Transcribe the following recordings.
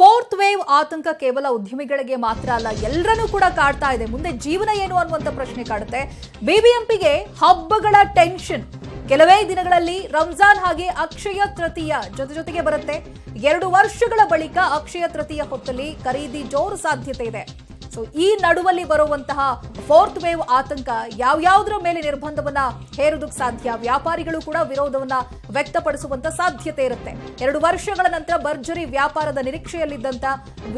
fourth wave ಆತಂಕ ಕೇವಲ ಉದ್ಯಮಿಗಳಿಗೆ ಮಾತ್ರ ಅಲ್ಲ ಎಲ್ಲರನ್ನೂ ಕೂಡ ಕಾಡ್ತಾ ಇದೆ ಮುಂದೆ ಜೀವನ ಏನು ಅನ್ನುವಂಥ ಪ್ರಶ್ನೆ ಕಾಡುತ್ತೆ ಬಿಬಿಎಂಪಿಗೆ ಹಬ್ಬಗಳ ಟೆನ್ಷನ್ ಕೆಲವೇ ದಿನಗಳಲ್ಲಿ ರಂಜಾನ್ ಹಾಗೆ ಅಕ್ಷಯ ತೃತೀಯ ಜೊತೆ ಜೊತೆಗೆ ಬರುತ್ತೆ ಎರಡು ವರ್ಷಗಳ ಬಳಿಕ ಅಕ್ಷಯ ತೃತೀಯ ಹೊತ್ತಲ್ಲಿ ಖರೀದಿ ಜೋರು ಸಾಧ್ಯತೆ ಇದೆ ಸೊ ಈ ನಡುವಲ್ಲಿ ಬರುವಂತಹ ಫೋರ್ತ್ ವೇವ್ ಆತಂಕ ಯಾವ್ಯಾವುದರ ಮೇಲೆ ನಿರ್ಬಂಧವನ್ನ ಹೇರೋದಕ್ಕೆ ಸಾಧ್ಯ ವ್ಯಾಪಾರಿಗಳು ಕೂಡ ವಿರೋಧವನ್ನ ವ್ಯಕ್ತಪಡಿಸುವಂತ ಸಾಧ್ಯತೆ ಇರುತ್ತೆ ಎರಡು ವರ್ಷಗಳ ನಂತರ ಭರ್ಜರಿ ವ್ಯಾಪಾರದ ನಿರೀಕ್ಷೆಯಲ್ಲಿದ್ದಂತ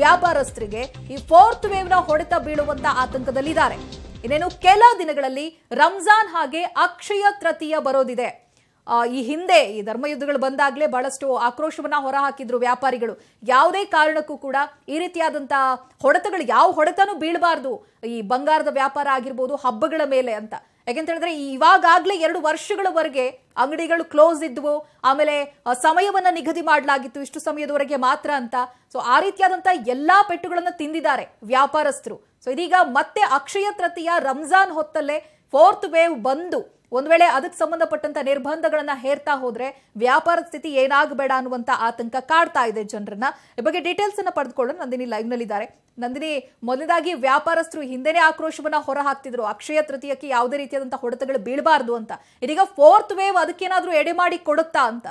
ವ್ಯಾಪಾರಸ್ಥರಿಗೆ ಈ ಫೋರ್ತ್ ನ ಹೊಡೆತ ಬೀಳುವಂತ ಆತಂಕದಲ್ಲಿದ್ದಾರೆ ಇನ್ನೇನು ಕೆಲ ದಿನಗಳಲ್ಲಿ ರಂಜಾನ್ ಹಾಗೆ ಅಕ್ಷಯ ತೃತೀಯ ಬರೋದಿದೆ ಈ ಹಿಂದೆ ಈ ಧರ್ಮಯುದ್ಧಗಳು ಬಂದಾಗಲೇ ಬಹಳಷ್ಟು ಆಕ್ರೋಶವನ್ನ ಹೊರಹಾಕಿದ್ರು ವ್ಯಾಪಾರಿಗಳು ಯಾವುದೇ ಕಾರಣಕ್ಕೂ ಕೂಡ ಈ ರೀತಿಯಾದಂತಹ ಹೊಡೆತಗಳು ಯಾವ ಹೊಡೆತನೂ ಬೀಳಬಾರ್ದು ಈ ಬಂಗಾರದ ವ್ಯಾಪಾರ ಆಗಿರ್ಬೋದು ಹಬ್ಬಗಳ ಮೇಲೆ ಅಂತ ಯಾಕೆಂತ ಹೇಳಿದ್ರೆ ಇವಾಗಾಗ್ಲೇ ಎರಡು ವರ್ಷಗಳವರೆಗೆ ಅಂಗಡಿಗಳು ಕ್ಲೋಸ್ ಇದ್ವು ಆಮೇಲೆ ಸಮಯವನ್ನ ನಿಗದಿ ಮಾಡಲಾಗಿತ್ತು ಇಷ್ಟು ಸಮಯದವರೆಗೆ ಮಾತ್ರ ಅಂತ ಸೊ ಆ ರೀತಿಯಾದಂತಹ ಎಲ್ಲಾ ಪೆಟ್ಟುಗಳನ್ನ ತಿಂದಿದ್ದಾರೆ ವ್ಯಾಪಾರಸ್ಥರು ಸೊ ಇದೀಗ ಮತ್ತೆ ಅಕ್ಷಯ ತೃತೀಯ ರಂಜಾನ್ ಹೊತ್ತಲ್ಲೇ ಫೋರ್ತ್ ವೇವ್ ಬಂದು ಒಂದ್ ವೇಳೆ ಅದಕ್ಕೆ ಸಂಬಂಧಪಟ್ಟಂತ ನಿರ್ಬಂಧಗಳನ್ನ ಹೇರ್ತಾ ಹೋದ್ರೆ ವ್ಯಾಪಾರ ಸ್ಥಿತಿ ಏನಾಗಬೇಡ ಅನ್ನುವಂತ ಆತಂಕ ಕಾಡ್ತಾ ಇದೆ ಜನರನ್ನ ಈ ಬಗ್ಗೆ ಡೀಟೇಲ್ಸ್ ಅನ್ನ ಪಡೆದುಕೊಳ್ಳಲು ನಂದಿನಿ ಲೈವ್ ಇದ್ದಾರೆ ನಂದಿನಿ ಮೊದಲಾಗಿ ವ್ಯಾಪಾರಸ್ಥರು ಹಿಂದೆನೇ ಆಕ್ರೋಶವನ್ನ ಹೊರ ಹಾಕ್ತಿದ್ರು ಅಕ್ಷಯ ತೃತೀಯಕ್ಕೆ ಯಾವುದೇ ರೀತಿಯಾದಂತಹ ಹೊಡೆತಗಳು ಬೀಳಬಾರದು ಅಂತ ಇದೀಗ ಫೋರ್ತ್ ವೇವ್ ಅದಕ್ಕೇನಾದ್ರೂ ಎಡೆ ಮಾಡಿ ಕೊಡುತ್ತಾ ಅಂತ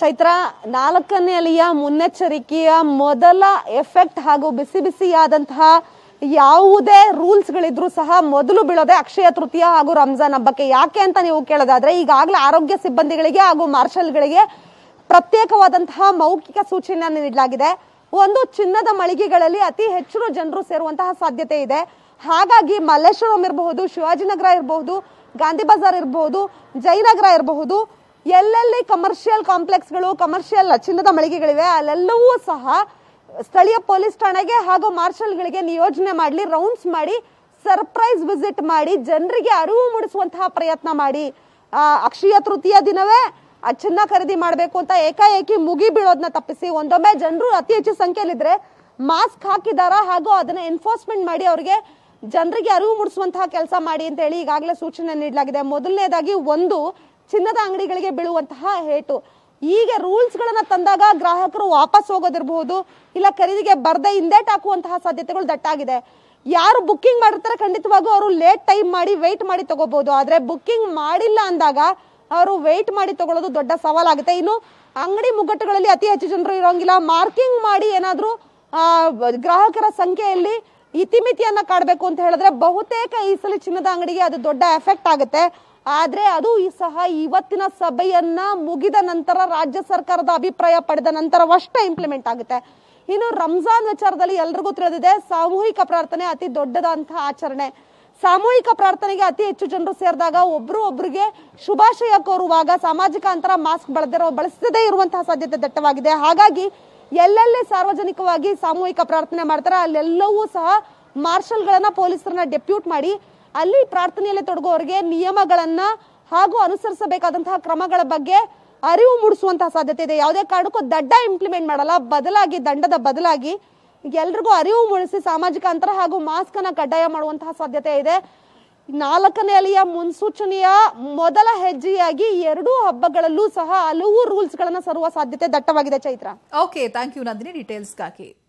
ಚೈತ್ರ ನಾಲ್ಕನೇ ಅಲಿಯ ಮುನ್ನೆಚ್ಚರಿಕೆಯ ಮೊದಲ ಎಫೆಕ್ಟ್ ಹಾಗೂ ಬಿಸಿ ಬಿಸಿಯಾದಂತಹ ಯಾವುದೇ ರೂಲ್ಸ್ಗಳಿದ್ರು ಸಹ ಮೊದಲು ಬೀಳೋದೆ ಅಕ್ಷಯ ತೃತೀಯ ಹಾಗೂ ರಂಜಾನ್ ಹಬ್ಬಕ್ಕೆ ಯಾಕೆ ಅಂತ ನೀವು ಕೇಳೋದಾದ್ರೆ ಈಗಾಗಲೇ ಆರೋಗ್ಯ ಸಿಬ್ಬಂದಿಗಳಿಗೆ ಹಾಗೂ ಮಾರ್ಷಲ್ಗಳಿಗೆ ಪ್ರತ್ಯೇಕವಾದಂತಹ ಮೌಖಿಕ ಸೂಚನೆಯನ್ನು ನೀಡಲಾಗಿದೆ ಒಂದು ಚಿನ್ನದ ಮಳಿಗೆಗಳಲ್ಲಿ ಅತಿ ಹೆಚ್ಚು ಜನರು ಸೇರುವಂತಹ ಸಾಧ್ಯತೆ ಇದೆ ಹಾಗಾಗಿ ಮಲ್ಲೇಶ್ವರಂ ಇರಬಹುದು ಶಿವಾಜಿನಗರ ಇರಬಹುದು ಗಾಂಧಿ ಬಜಾರ್ ಇರಬಹುದು ಜಯನಗರ ಇರಬಹುದು ಎಲ್ಲೆಲ್ಲಿ ಕಮರ್ಷಿಯಲ್ ಕಾಂಪ್ಲೆಕ್ಸ್ಗಳು ಕಮರ್ಷಿಯಲ್ ಚಿನ್ನದ ಮಳಿಗೆಗಳಿವೆ ಅಲ್ಲೆಲ್ಲವೂ ಸಹ ಸ್ಥಳೀಯ ಪೊಲೀಸ್ ಠಾಣೆಗೆ ಹಾಗೂ ಮಾರ್ಷಲ್ಗಳಿಗೆ ನಿಯೋಜನೆ ಮಾಡಲಿ ರೌಂಡ್ಸ್ ಮಾಡಿ ಸರ್ಪ್ರೈಸ್ ವಿಸಿಟ್ ಮಾಡಿ ಜನರಿಗೆ ಅರಿವು ಮೂಡಿಸುವಂತಹ ಪ್ರಯತ್ನ ಮಾಡಿ ಅಕ್ಷಯ ತೃತೀಯ ದಿನವೇ ಚಿನ್ನ ಖರೀದಿ ಮಾಡಬೇಕು ಅಂತ ಏಕಾಏಕಿ ಮುಗಿ ಬೀಳೋದನ್ನ ತಪ್ಪಿಸಿ ಒಂದೊಮ್ಮೆ ಜನರು ಅತಿ ಹೆಚ್ಚು ಸಂಖ್ಯೆಯಲ್ಲಿದ್ರೆ ಮಾಸ್ಕ್ ಹಾಕಿದಾರ ಹಾಗೂ ಅದನ್ನ ಎನ್ಫೋರ್ಸ್ಮೆಂಟ್ ಮಾಡಿ ಅವರಿಗೆ ಜನರಿಗೆ ಅರಿವು ಮೂಡಿಸುವಂತಹ ಕೆಲಸ ಮಾಡಿ ಅಂತ ಹೇಳಿ ಈಗಾಗಲೇ ಸೂಚನೆ ನೀಡಲಾಗಿದೆ ಮೊದಲನೇದಾಗಿ ಒಂದು ಚಿನ್ನದ ಅಂಗಡಿಗಳಿಗೆ ಬೀಳುವಂತಹ ಹೇಟು ಹೀಗೆ ರೂಲ್ಸ್ಗಳನ್ನು ತಂದಾಗ ಗ್ರಾಹಕರು ವಾಪಸ್ ಹೋಗೋದಿರಬಹುದು ಇಲ್ಲ ಖರೀದಿಗೆ ಬರದೆ ಹಿಂದೇಟ್ ಹಾಕುವಂತಹ ಸಾಧ್ಯತೆಗಳು ದಟ್ಟಾಗಿದೆ ಯಾರು ಬುಕ್ಕಿಂಗ್ ಮಾಡಿರ್ತಾರೆ ಖಂಡಿತವಾಗೂ ಅವರು ಲೇಟ್ ಟೈಮ್ ಮಾಡಿ ವೆಯ್ಟ್ ಮಾಡಿ ತಗೋಬಹುದು ಆದರೆ ಬುಕ್ಕಿಂಗ್ ಮಾಡಿಲ್ಲ ಅಂದಾಗ ಅವರು ವೆಯ್ಟ್ ಮಾಡಿ ತಗೊಳ್ಳೋದು ದೊಡ್ಡ ಸವಾಲಾಗುತ್ತೆ ಇನ್ನು ಅಂಗಡಿ ಮುಗ್ಗಟ್ಟುಗಳಲ್ಲಿ ಅತಿ ಹೆಚ್ಚು ಜನರು ಇರೋಂಗಿಲ್ಲ ಮಾರ್ಕಿಂಗ್ ಮಾಡಿ ಏನಾದರೂ ಗ್ರಾಹಕರ ಸಂಖ್ಯೆಯಲ್ಲಿ ಇತಿಮಿತಿಯನ್ನು ಕಾಡಬೇಕು ಅಂತ ಹೇಳಿದ್ರೆ ಬಹುತೇಕ ಈ ಸಲ ಚಿನ್ನದ ಅಂಗಡಿಗೆ ಅದು ದೊಡ್ಡ ಎಫೆಕ್ಟ್ ಆಗುತ್ತೆ ಆದರೆ ಅದು ಈ ಸಹ ಇವತ್ತಿನ ಸಭೆಯನ್ನ ಮುಗಿದ ನಂತರ ರಾಜ್ಯ ಸರ್ಕಾರದ ಅಭಿಪ್ರಾಯ ಪಡೆದ ನಂತರವಷ್ಟೇ ಇಂಪ್ಲಿಮೆಂಟ್ ಆಗುತ್ತೆ ಇನ್ನು ರಂಜಾನ್ ವಿಚಾರದಲ್ಲಿ ಎಲ್ರಿಗೂ ತಿಳಿದಿದೆ ಸಾಮೂಹಿಕ ಪ್ರಾರ್ಥನೆ ಅತಿ ದೊಡ್ಡದಂತಹ ಆಚರಣೆ ಸಾಮೂಹಿಕ ಪ್ರಾರ್ಥನೆಗೆ ಅತಿ ಹೆಚ್ಚು ಜನರು ಸೇರಿದಾಗ ಒಬ್ರು ಒಬ್ರಿಗೆ ಶುಭಾಶಯ ಕೋರುವಾಗ ಸಾಮಾಜಿಕ ಅಂತರ ಮಾಸ್ಕ್ ಬಳದಿರೋ ಬಳಸದೇ ಇರುವಂತಹ ಸಾಧ್ಯತೆ ದಟ್ಟವಾಗಿದೆ ಹಾಗಾಗಿ ಎಲ್ಲೆಲ್ಲಿ ಸಾರ್ವಜನಿಕವಾಗಿ ಸಾಮೂಹಿಕ ಪ್ರಾರ್ಥನೆ ಮಾಡ್ತಾರೆ ಅಲ್ಲೆಲ್ಲವೂ ಸಹ ಮಾರ್ಷಲ್ಗಳನ್ನ ಪೊಲೀಸರನ್ನ ಡೆಪ್ಯೂಟ್ ಮಾಡಿ ಅಲ್ಲಿ ಪ್ರಾರ್ಥನೆಯಲ್ಲಿ ತೊಡಗುವವರಿಗೆ ನಿಯಮಗಳನ್ನ ಹಾಗೂ ಅನುಸರಿಸಬೇಕಾದಂತಹ ಕ್ರಮಗಳ ಬಗ್ಗೆ ಅರಿವು ಮೂಡಿಸುವಂತಹ ಸಾಧ್ಯತೆ ಇದೆ ಯಾವುದೇ ಕಾರಣಕ್ಕೂ ದಡ್ಡ ಇಂಪ್ಲಿಮೆಂಟ್ ಮಾಡಲ್ಲ ಬದಲಾಗಿ ದಂಡದ ಬದಲಾಗಿ ಎಲ್ರಿಗೂ ಅರಿವು ಮೂಡಿಸಿ ಸಾಮಾಜಿಕ ಅಂತರ ಹಾಗೂ ಮಾಸ್ಕ್ ಅನ್ನ ಕಡ್ಡಾಯ ಮಾಡುವಂತಹ ಸಾಧ್ಯತೆ ಇದೆ ನಾಲ್ಕನೇ ಅಲೆಯ ಮುನ್ಸೂಚನೆಯ ಮೊದಲ ಹೆಜ್ಜೆಯಾಗಿ ಎರಡೂ ಹಬ್ಬಗಳಲ್ಲೂ ಸಹ ಹಲವು ರೂಲ್ಸ್ ಗಳನ್ನ ಸರುವ ಸಾಧ್ಯತೆ ದಟ್ಟವಾಗಿದೆ Chaitra okay thank you Nandini ಡೀಟೇಲ್ಸ್ಗಾಗಿ